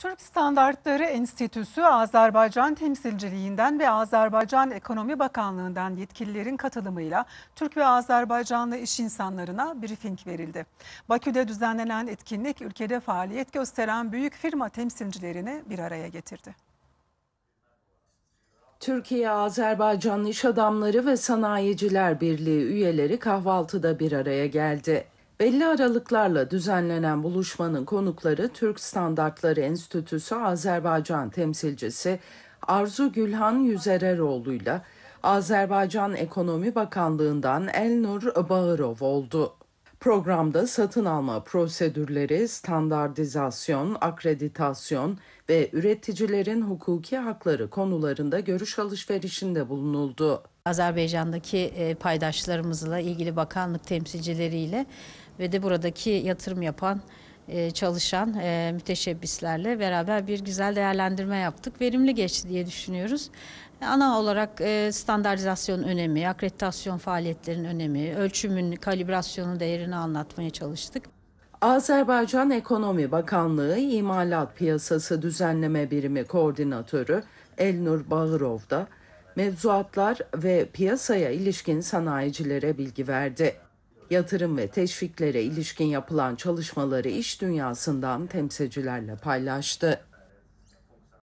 Türk Standartları Enstitüsü Azerbaycan temsilciliğinden ve Azerbaycan Ekonomi Bakanlığı'ndan yetkililerin katılımıyla Türk ve Azerbaycanlı iş insanlarına briefing verildi. Bakü'de düzenlenen etkinlik ülkede faaliyet gösteren büyük firma temsilcilerini bir araya getirdi. Türkiye azerbaycanlı İş Adamları ve Sanayiciler Birliği üyeleri kahvaltıda bir araya geldi. Belli aralıklarla düzenlenen buluşmanın konukları Türk Standartları Enstitüsü Azerbaycan temsilcisi Arzu Gülhan Yüzereroğlu'yla Azerbaycan Ekonomi Bakanlığı'ndan Elnur Bağırov oldu. Programda satın alma prosedürleri, standartizasyon, akreditasyon ve üreticilerin hukuki hakları konularında görüş alışverişinde bulunuldu. Azerbaycan'daki e, paydaşlarımızla, ilgili bakanlık temsilcileriyle ve de buradaki yatırım yapan e, çalışan e, müteşebbislerle beraber bir güzel değerlendirme yaptık. Verimli geçti diye düşünüyoruz. Ana olarak standartizasyon önemi, akreditasyon faaliyetlerinin önemi, ölçümün, kalibrasyonun değerini anlatmaya çalıştık. Azerbaycan Ekonomi Bakanlığı İmalat Piyasası Düzenleme Birimi Koordinatörü Elnur Bağırov da mevzuatlar ve piyasaya ilişkin sanayicilere bilgi verdi. Yatırım ve teşviklere ilişkin yapılan çalışmaları iş dünyasından temsilcilerle paylaştı.